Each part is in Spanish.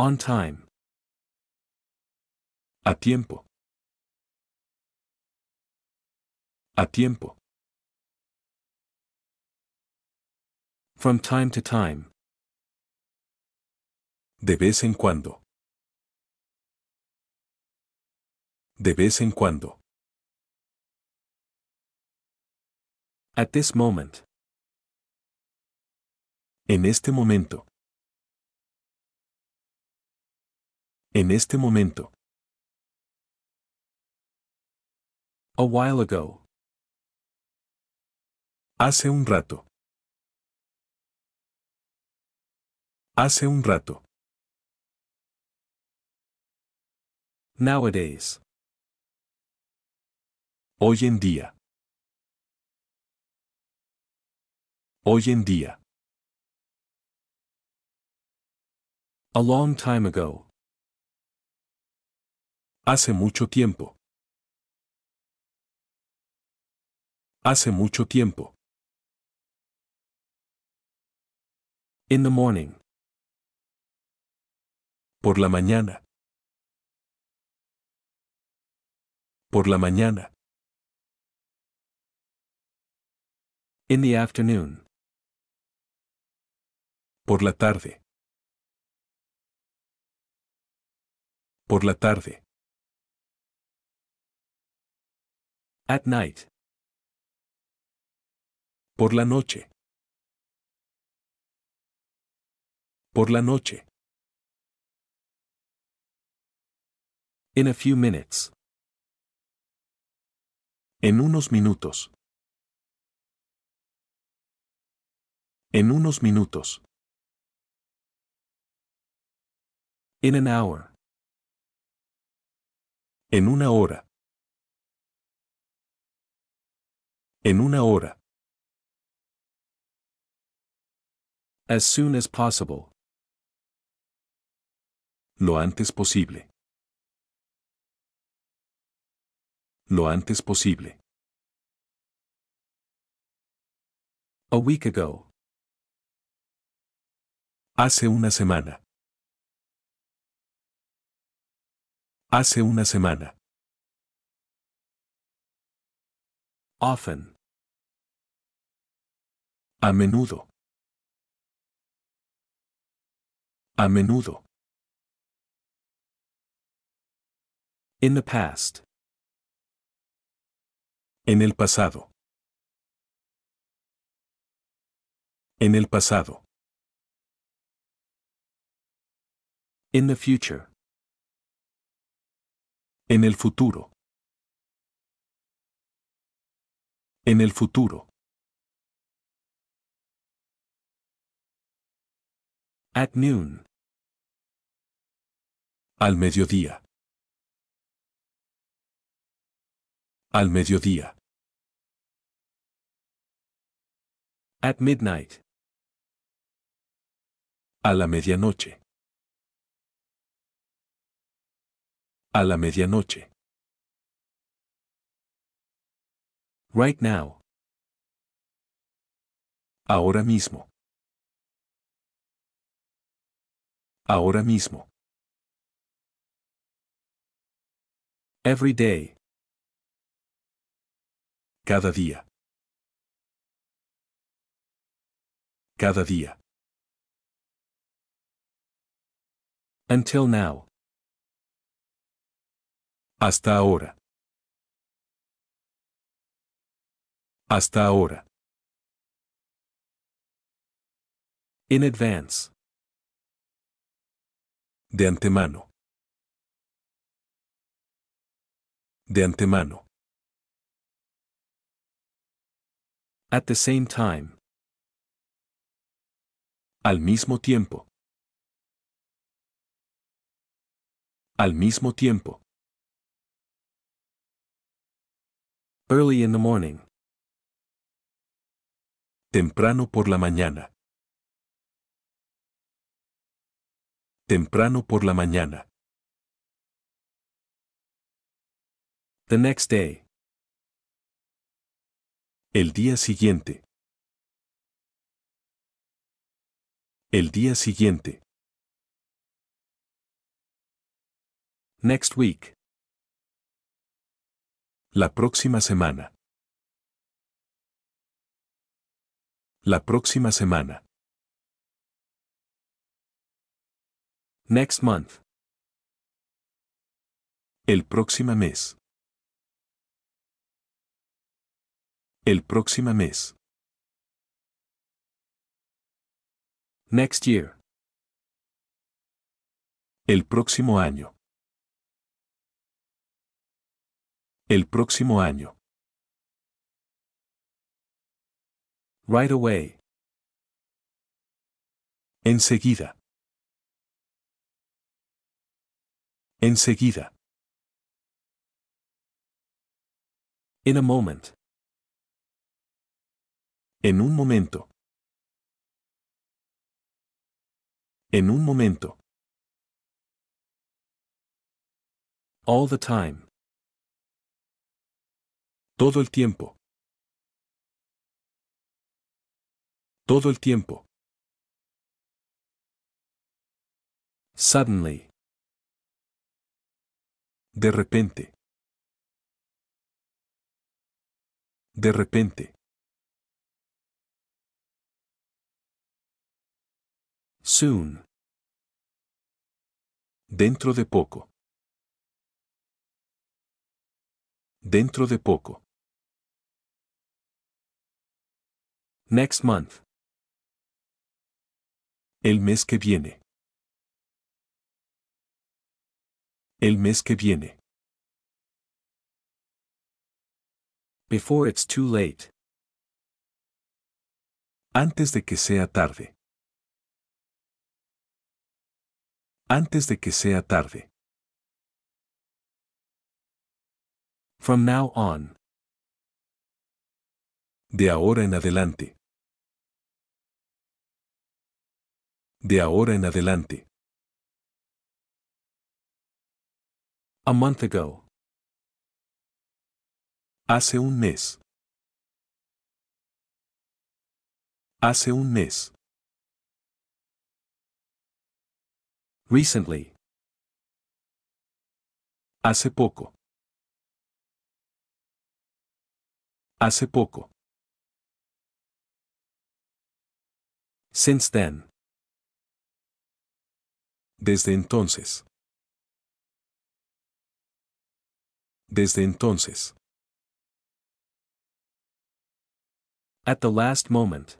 On time. A tiempo. A tiempo. From time to time. De vez en cuando. De vez en cuando. At this moment. En este momento. en este momento. A while ago. Hace un rato. Hace un rato. Nowadays. Hoy en día. Hoy en día. A long time ago. Hace mucho tiempo. Hace mucho tiempo. In the morning. Por la mañana. Por la mañana. In the afternoon. Por la tarde. Por la tarde. At night. Por la noche. Por la noche. In a few minutes. En unos minutos. En unos minutos. In an hour. En una hora. En una hora. As soon as possible. Lo antes posible. Lo antes posible. A week ago. Hace una semana. Hace una semana. Often. A menudo. A menudo. In the past. En el pasado. En el pasado. In the future. En el futuro. en el futuro. At noon. Al mediodía. Al mediodía. At midnight. A la medianoche. A la medianoche. Right now. Ahora mismo. Ahora mismo. Every day. Cada día. Cada día. Until now. Hasta ahora. Hasta ahora. In advance. De antemano. De antemano. At the same time. Al mismo tiempo. Al mismo tiempo. Early in the morning. Temprano por la mañana. Temprano por la mañana. The next day. El día siguiente. El día siguiente. Next week. La próxima semana. la próxima semana. Next month. El próximo mes. El próximo mes. Next year. El próximo año. El próximo año. Right away. Enseguida. Enseguida. In a moment. En un momento. En un momento. All the time. Todo el tiempo. Todo el tiempo. Suddenly. De repente. De repente. Soon. Dentro de poco. Dentro de poco. Next month. El mes que viene. El mes que viene. Before it's too late. Antes de que sea tarde. Antes de que sea tarde. From now on. De ahora en adelante. de ahora en adelante. A month ago. Hace un mes. Hace un mes. Recently. Hace poco. Hace poco. Since then. Desde entonces. Desde entonces. At the last moment.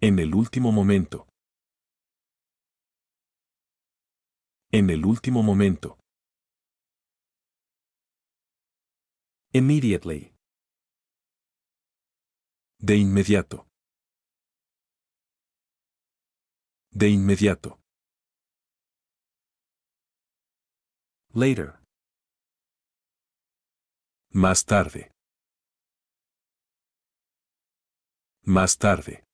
En el último momento. En el último momento. Immediately. De inmediato. De inmediato. Later. Más tarde. Más tarde.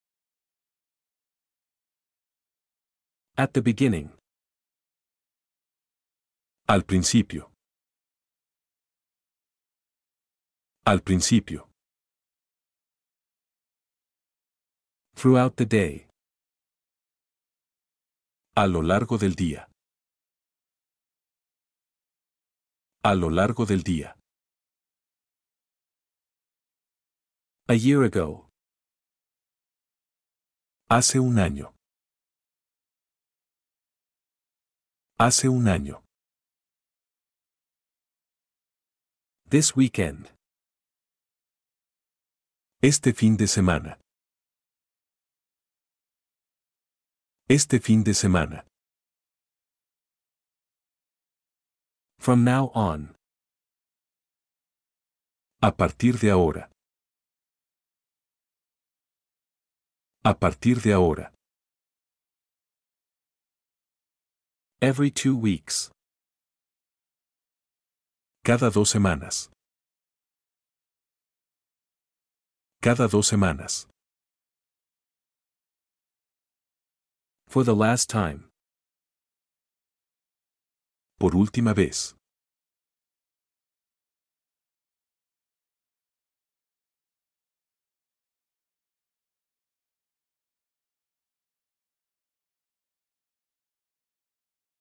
At the beginning. Al principio. Al principio. Throughout the day. A lo largo del día. A lo largo del día. A year ago. Hace un año. Hace un año. This weekend. Este fin de semana. Este fin de semana. From now on. A partir de ahora. A partir de ahora. Every two weeks. Cada dos semanas. Cada dos semanas. For the last time. Por última vez.